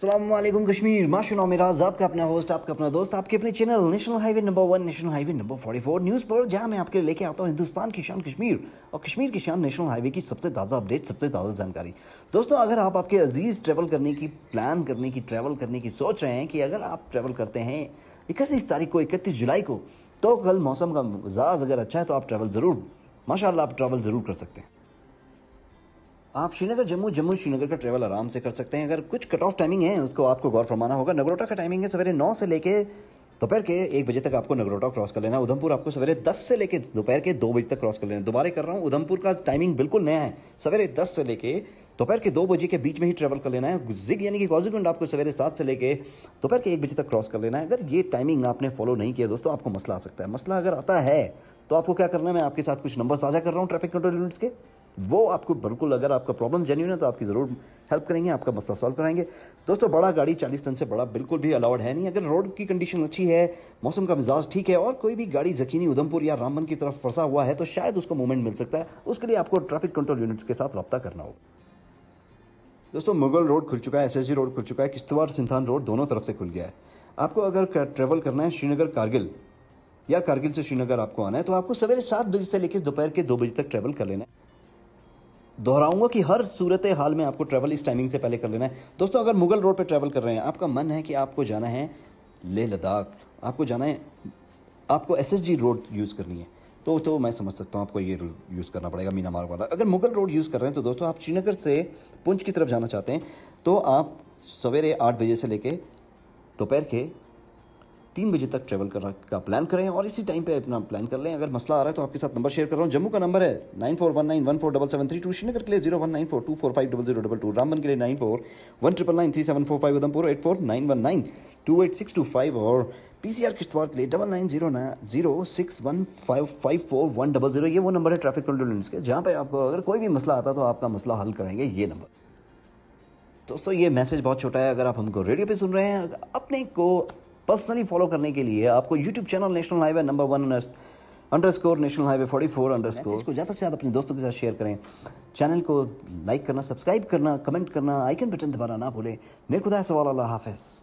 अल्लाम कश्मीर माशुन मिराज आपका अपना होस्ट आपका अपना दोस्त आपके अपने channel national highway number one national highway number forty four news पर जहाँ मैं आपके लेके आता हूँ हिंदुस्तान की शान कश्मीर और कश्मीर की शान नेशनल हाईवे की सबसे ताज़ा अपडेट सबसे ताज़ा जानकारी दोस्तों अगर आप आपके अजीज़ ट्रैवल करने की प्लान करने की ट्रैवल करने की सोच रहे हैं कि अगर आप ट्रैवल करते हैं इकतीस तारीख को इकतीस जुलाई को तो कल मौसम का मिजाज अगर अच्छा है तो आप ट्रैवल ज़रूर माशा आप ट्रैवल ज़रूर कर सकते हैं आप श्रीनगर जम्मू जम्मू श्रीनगर का ट्रेवल आराम से कर सकते हैं अगर कुछ कट ऑफ टाइमिंग है उसको आपको गौर फरमाना होगा नगरोटा का टाइमिंग है सवेरे नौ से लेके दोपहर के एक बजे तक आपको नगरोटा क्रॉस कर लेना है उधमपुर आपको सवेरे दस से लेकर दोपहर के दो बजे तक क्रॉस कर लेना है दोबारा कर रहा हूँ उधमपुर का टाइमिंग बिल्कुल नया है सवेरे दस से लेके दोपहर के दो बजे के बीच में ही ट्रेवल कर लेना है जिग यानी कि कॉजिकुंड आपको सवेरे सात से लेके दोपहर के एक बजे तक क्रॉस कर लेना है अगर ये टाइमिंग आपने फॉलो नहीं किया दोस्तों आपको मसला आ सकता है मसला अगर आता है तो आपको क्या करना है मैं आपके साथ कुछ नंबर साझा कर रहा हूँ ट्रैफिक कंट्रोल यूनिट्स के वो आपको बिल्कुल अगर आपका प्रॉब्लम जेन्यून है तो आपकी ज़रूर हेल्प करेंगे आपका मसला सॉल्व कराएंगे दोस्तों बड़ा गाड़ी चालीस टन से बड़ा बिल्कुल भी अलाउड है नहीं अगर रोड की कंडीशन अच्छी है मौसम का मिजाज ठीक है और कोई भी गाड़ी जखीनी उधमपुर या रामबन की तरफ फंसा हुआ है तो शायद उसको मूवमेंट मिल सकता है उसके लिए आपको ट्रैफिक कंट्रोल यूनिट्स के साथ रब्ता करना होगा दोस्तों मुगल रोड खुल चुका है एस रोड खुल चुका है किश्तवाड़ सिंथान रोड दोनों तरफ से खुल गया है आपको अगर ट्रेवल करना है श्रीनगर कारगिल या कारगिल से श्रीनगर आपको आना है तो आपको सवेरे सात बजे से लेकर दोपहर के दो बजे तक ट्रैवल कर लेना है दोहराऊंगा कि हर सूरत हाल में आपको ट्रैवल इस टाइमिंग से पहले कर लेना है दोस्तों अगर मुगल रोड पर ट्रैवल कर रहे हैं आपका मन है कि आपको जाना है लेह लद्दाख आपको जाना है आपको एस रोड यूज़ करनी है तो तो मैं समझ सकता हूँ आपको ये यूज़ करना पड़ेगा मीना मार्ग वाला अगर मुगल रोड यूज़ कर रहे हैं तो दोस्तों आप श्रीनगर से पुंछ की तरफ जाना चाहते हैं तो आप सवेरे आठ बजे से लेके दोपहर के तीन बजे तक ट्रैवल कर का प्लान करें और इसी टाइम पे अपना प्लान कर लें अगर मसला आ रहा है तो आपके साथ नंबर शेयर कर रहा हूँ जम्मू का नंबर है nine four one nine one four double seven three two Srinagar के लिए zero one nine four two four five double zero double two Ramban के लिए nine four one triple nine three seven four five Udhampur eight four nine one nine two eight six two five और P C R Kishtwar के लिए double nine zero nine zero six one five five four one double zero ये वो number है traffic कंट्रोलेंस के जहाँ पे आपको अगर कोई भी मसला आता तो आपका मसला हल करेंगे ये नंबर दोस्तों ये मैसेज बहुत छोटा है अगर आप हमको रेडियो पे सुन रहे हैं अपने को पर्सनली फॉलो करने के लिए आपको YouTube channel national highway number one underscore national highway forty four underscore को ज़्यादा से ज़्यादा अपने दोस्तों के साथ शेयर करें चैनल को लाइक करना सब्सक्राइब करना कमेंट करना आइकन बटन दबाना ना भूलें मेरे खुदा तो सवाल अल्लाह हाफिज़